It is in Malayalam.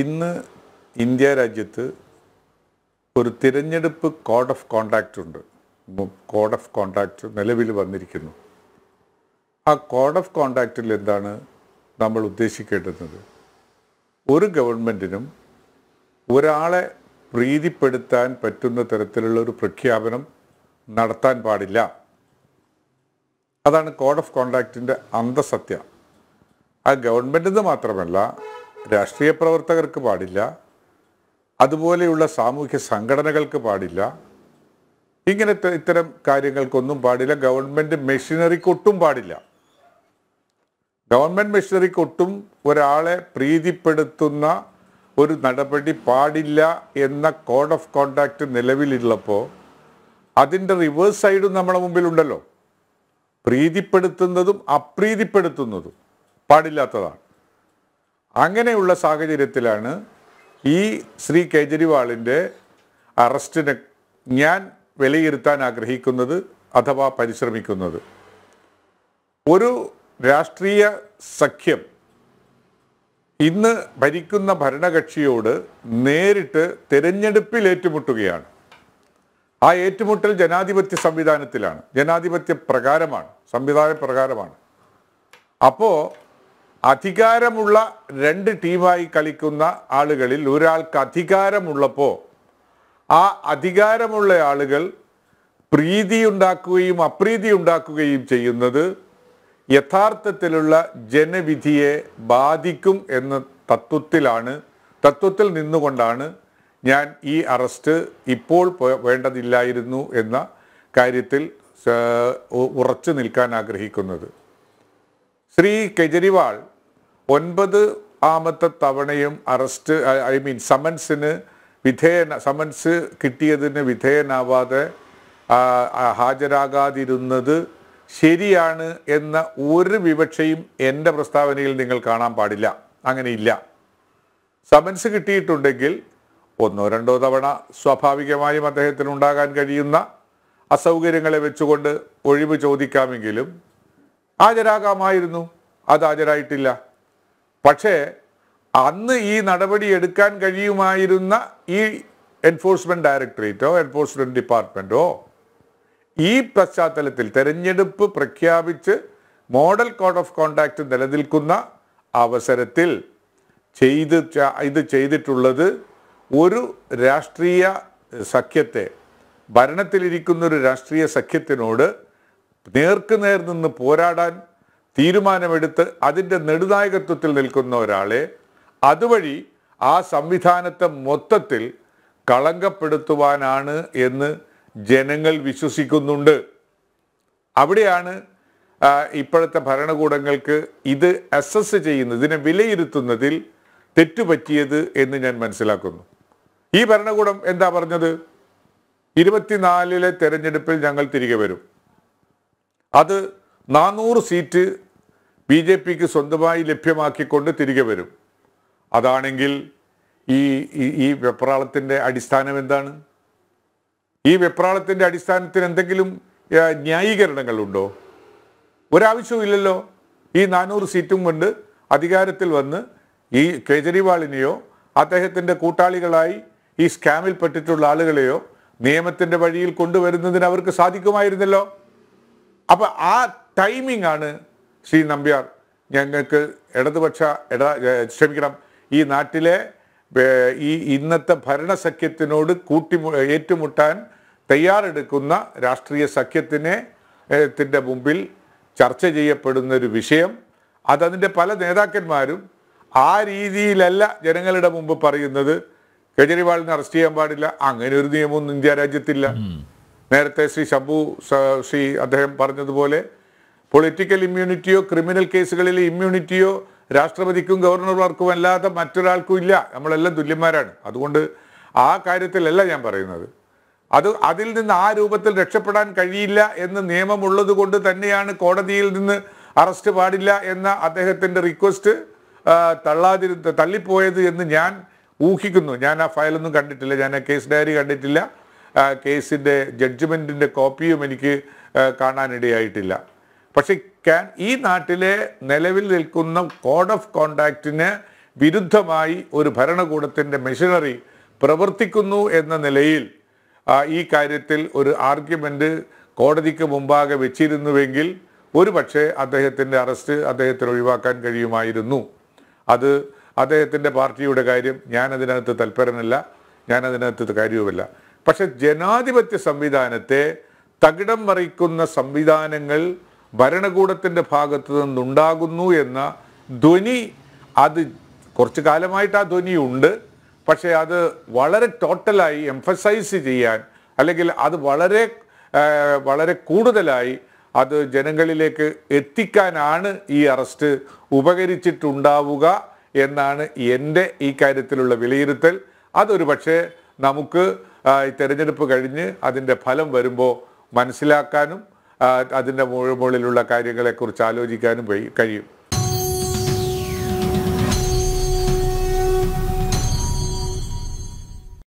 ഇന്ന് ഇന്ത്യ രാജ്യത്ത് ഒരു തിരഞ്ഞെടുപ്പ് കോഡ് ഓഫ് കോണ്ടാക്റ്റ് ഉണ്ട് കോഡ് ഓഫ് കോണ്ടാക്റ്റ് നിലവിൽ വന്നിരിക്കുന്നു ആ കോഡ് ഓഫ് കോണ്ടാക്റ്റിൽ എന്താണ് നമ്മൾ ഉദ്ദേശിക്കേണ്ടുന്നത് ഒരു ഗവൺമെൻറ്റിനും ഒരാളെ പ്രീതിപ്പെടുത്താൻ പറ്റുന്ന തരത്തിലുള്ള ഒരു പ്രഖ്യാപനം നടത്താൻ പാടില്ല അതാണ് കോഡ് ഓഫ് കോണ്ടാക്റ്റിൻ്റെ അന്തസത്യ ആ ഗവൺമെൻറ്റിൽ നിന്ന് മാത്രമല്ല രാഷ്ട്രീയ പ്രവർത്തകർക്ക് പാടില്ല അതുപോലെയുള്ള സാമൂഹ്യ സംഘടനകൾക്ക് പാടില്ല ഇങ്ങനെ ഇത്തരം കാര്യങ്ങൾക്കൊന്നും പാടില്ല ഗവൺമെൻറ് മെഷീനറിക്കൊട്ടും പാടില്ല ഗവൺമെൻറ് മെഷീനറിക്കൊട്ടും ഒരാളെ പ്രീതിപ്പെടുത്തുന്ന ഒരു നടപടി പാടില്ല എന്ന കോഡ് ഓഫ് കോണ്ടാക്ട് നിലവിലുള്ളപ്പോൾ അതിൻ്റെ റിവേഴ്സ് സൈഡും നമ്മുടെ മുമ്പിലുണ്ടല്ലോ പ്രീതിപ്പെടുത്തുന്നതും അപ്രീതിപ്പെടുത്തുന്നതും പാടില്ലാത്തതാണ് അങ്ങനെയുള്ള സാഹചര്യത്തിലാണ് ഈ ശ്രീ കേജ്രിവാളിൻ്റെ അറസ്റ്റിനെ ഞാൻ വിലയിരുത്താൻ ആഗ്രഹിക്കുന്നത് അഥവാ പരിശ്രമിക്കുന്നത് ഒരു രാഷ്ട്രീയ സഖ്യം ഇന്ന് ഭരിക്കുന്ന ഭരണകക്ഷിയോട് നേരിട്ട് തിരഞ്ഞെടുപ്പിൽ ഏറ്റുമുട്ടുകയാണ് ആ ഏറ്റുമുട്ടൽ ജനാധിപത്യ സംവിധാനത്തിലാണ് ജനാധിപത്യ പ്രകാരമാണ് സംവിധാന പ്രകാരമാണ് അപ്പോൾ അധികാരമുള്ള രണ്ട് ടീമായി കളിക്കുന്ന ആളുകളിൽ ഒരാൾക്ക് അധികാരമുള്ളപ്പോൾ ആ അധികാരമുള്ള ആളുകൾ പ്രീതി ഉണ്ടാക്കുകയും അപ്രീതി ഉണ്ടാക്കുകയും ചെയ്യുന്നത് യഥാർത്ഥത്തിലുള്ള ജനവിധിയെ ബാധിക്കും എന്ന തത്വത്തിലാണ് തത്വത്തിൽ നിന്നുകൊണ്ടാണ് ഞാൻ ഈ അറസ്റ്റ് ഇപ്പോൾ വേണ്ടതില്ലായിരുന്നു എന്ന കാര്യത്തിൽ ഉറച്ചു നിൽക്കാൻ ആഗ്രഹിക്കുന്നത് ശ്രീ കെജ്രിവാൾ ഒൻപത് ആമത്തെ തവണയും അറസ്റ്റ് ഐ മീൻ സമൻസിന് വിധേയ സമൻസ് കിട്ടിയതിന് വിധേയനാവാതെ ഹാജരാകാതിരുന്നത് ശരിയാണ് എന്ന ഒരു വിവക്ഷയും എൻ്റെ പ്രസ്താവനയിൽ നിങ്ങൾ കാണാൻ പാടില്ല അങ്ങനെയില്ല സമൻസ് കിട്ടിയിട്ടുണ്ടെങ്കിൽ ഒന്നോ രണ്ടോ തവണ സ്വാഭാവികമായും അദ്ദേഹത്തിന് ഉണ്ടാകാൻ കഴിയുന്ന അസൗകര്യങ്ങളെ വെച്ചുകൊണ്ട് ഒഴിവ് ചോദിക്കാമെങ്കിലും ഹാജരാകാമായിരുന്നു അത് ഹാജരായിട്ടില്ല പക്ഷേ അന്ന് ഈ നടപടി എടുക്കാൻ കഴിയുമായിരുന്ന ഈ എൻഫോഴ്സ്മെന്റ് ഡയറക്ടറേറ്റോ എൻഫോഴ്സ്മെന്റ് ഡിപ്പാർട്ട്മെന്റോ ഈ പശ്ചാത്തലത്തിൽ തെരഞ്ഞെടുപ്പ് പ്രഖ്യാപിച്ച് മോഡൽ കോഡ് ഓഫ് കോണ്ടാക്ട് നിലനിൽക്കുന്ന അവസരത്തിൽ ചെയ്ത് ഇത് ചെയ്തിട്ടുള്ളത് ഒരു രാഷ്ട്രീയ സഖ്യത്തെ ഭരണത്തിലിരിക്കുന്ന ഒരു രാഷ്ട്രീയ സഖ്യത്തിനോട് നേർക്കുനേർ നിന്ന് പോരാടാൻ തീരുമാനമെടുത്ത് അതിൻ്റെ നെടുനായകത്വത്തിൽ നിൽക്കുന്ന ഒരാളെ അതുവഴി ആ സംവിധാനത്തെ മൊത്തത്തിൽ കളങ്കപ്പെടുത്തുവാനാണ് എന്ന് ജനങ്ങൾ വിശ്വസിക്കുന്നുണ്ട് അവിടെയാണ് ഇപ്പോഴത്തെ ഭരണകൂടങ്ങൾക്ക് ഇത് അസസ് ചെയ്യുന്ന ഇതിനെ വിലയിരുത്തുന്നതിൽ തെറ്റുപറ്റിയത് എന്ന് ഞാൻ മനസ്സിലാക്കുന്നു ഈ ഭരണകൂടം എന്താ പറഞ്ഞത് ഇരുപത്തിനാലിലെ തെരഞ്ഞെടുപ്പിൽ ഞങ്ങൾ തിരികെ വരും അത് നാനൂറ് സീറ്റ് ബി ജെ പിക്ക് സ്വന്തമായി ലഭ്യമാക്കിക്കൊണ്ട് തിരികെ വരും അതാണെങ്കിൽ ഈ ഈ വെപ്രാളത്തിൻ്റെ അടിസ്ഥാനം എന്താണ് ഈ വെപ്രാളത്തിൻ്റെ അടിസ്ഥാനത്തിന് എന്തെങ്കിലും ന്യായീകരണങ്ങളുണ്ടോ ഒരാവശ്യവുമില്ലല്ലോ ഈ നാനൂറ് സീറ്റും കൊണ്ട് അധികാരത്തിൽ വന്ന് ഈ കേജ്രിവാളിനെയോ അദ്ദേഹത്തിൻ്റെ കൂട്ടാളികളായി ഈ സ്കാമിൽ പെട്ടിട്ടുള്ള ആളുകളെയോ നിയമത്തിൻ്റെ വഴിയിൽ കൊണ്ടുവരുന്നതിന് അവർക്ക് സാധിക്കുമായിരുന്നല്ലോ അപ്പോൾ ആ ടൈമിംഗ് ആണ് ശ്രീ നമ്പ്യാർ ഞങ്ങൾക്ക് ഇടതുപക്ഷ ഇട ക്ഷമിക്കണം ഈ നാട്ടിലെ ഈ ഇന്നത്തെ ഭരണസഖ്യത്തിനോട് കൂട്ടി ഏറ്റുമുട്ടാൻ തയ്യാറെടുക്കുന്ന രാഷ്ട്രീയ സഖ്യത്തിനെ ത്തിൻ്റെ മുമ്പിൽ ചർച്ച ചെയ്യപ്പെടുന്ന ഒരു വിഷയം അതതിൻ്റെ പല നേതാക്കന്മാരും ആ രീതിയിലല്ല ജനങ്ങളുടെ മുമ്പ് പറയുന്നത് കെജ്രിവാളിനെ അറസ്റ്റ് ചെയ്യാൻ പാടില്ല അങ്ങനെ ഒരു നിയമമൊന്നും ഇന്ത്യ രാജ്യത്തില്ല നേരത്തെ ശ്രീ ശബു ശ്രീ അദ്ദേഹം പറഞ്ഞതുപോലെ പൊളിറ്റിക്കൽ ഇമ്മ്യൂണിറ്റിയോ ക്രിമിനൽ കേസുകളിലെ ഇമ്മ്യൂണിറ്റിയോ രാഷ്ട്രപതിക്കും ഗവർണർമാർക്കും അല്ലാതെ മറ്റൊരാൾക്കും ഇല്ല നമ്മളെല്ലാം തുല്യന്മാരാണ് അതുകൊണ്ട് ആ കാര്യത്തിലല്ല ഞാൻ പറയുന്നത് അത് അതിൽ നിന്ന് ആ രൂപത്തിൽ രക്ഷപ്പെടാൻ കഴിയില്ല എന്ന് നിയമമുള്ളത് കൊണ്ട് തന്നെയാണ് കോടതിയിൽ നിന്ന് അറസ്റ്റ് പാടില്ല എന്ന അദ്ദേഹത്തിൻ്റെ റിക്വസ്റ്റ് തള്ളാതിരു തള്ളിപ്പോയത് എന്ന് ഞാൻ ഊഹിക്കുന്നു ഞാൻ ആ ഫയലൊന്നും കണ്ടിട്ടില്ല ഞാൻ ആ കേസ് ഡയറി കണ്ടിട്ടില്ല കേസിൻ്റെ ജഡ്ജ്മെൻറ്റിൻ്റെ കോപ്പിയും എനിക്ക് കാണാനിടയായിട്ടില്ല പക്ഷേ ക്യാൻ ഈ നാട്ടിലെ നിലവിൽ നിൽക്കുന്ന കോഡ് ഓഫ് കോണ്ടാക്റ്റിന് വിരുദ്ധമായി ഒരു ഭരണകൂടത്തിൻ്റെ മെഷീനറി പ്രവർത്തിക്കുന്നു എന്ന നിലയിൽ ഈ കാര്യത്തിൽ ഒരു ആർഗ്യുമെൻ്റ് കോടതിക്ക് മുമ്പാകെ വെച്ചിരുന്നുവെങ്കിൽ ഒരു പക്ഷേ അദ്ദേഹത്തിൻ്റെ അറസ്റ്റ് അദ്ദേഹത്തിന് ഒഴിവാക്കാൻ കഴിയുമായിരുന്നു അത് അദ്ദേഹത്തിൻ്റെ പാർട്ടിയുടെ കാര്യം ഞാനതിനകത്ത് തൽപരനല്ല ഞാനതിനകത്ത് കാര്യവുമല്ല പക്ഷെ ജനാധിപത്യ സംവിധാനത്തെ തകിടം മറിക്കുന്ന സംവിധാനങ്ങൾ ഭരണകൂടത്തിൻ്റെ ഭാഗത്തു നിന്നുണ്ടാകുന്നു എന്ന ധ്വനി അത് കുറച്ചു കാലമായിട്ട് ആ ധ്വനിയുണ്ട് പക്ഷേ അത് വളരെ ടോട്ടലായി എംഫസൈസ് ചെയ്യാൻ അല്ലെങ്കിൽ അത് വളരെ വളരെ കൂടുതലായി അത് ജനങ്ങളിലേക്ക് എത്തിക്കാനാണ് ഈ അറസ്റ്റ് ഉപകരിച്ചിട്ടുണ്ടാവുക എന്നാണ് എൻ്റെ ഈ കാര്യത്തിലുള്ള വിലയിരുത്തൽ അതൊരു പക്ഷേ നമുക്ക് ഈ തെരഞ്ഞെടുപ്പ് കഴിഞ്ഞ് അതിൻ്റെ ഫലം വരുമ്പോൾ മനസ്സിലാക്കാനും അതിൻ്റെ മുകളിലുള്ള കാര്യങ്ങളെക്കുറിച്ച് ആലോചിക്കാനും കഴിയും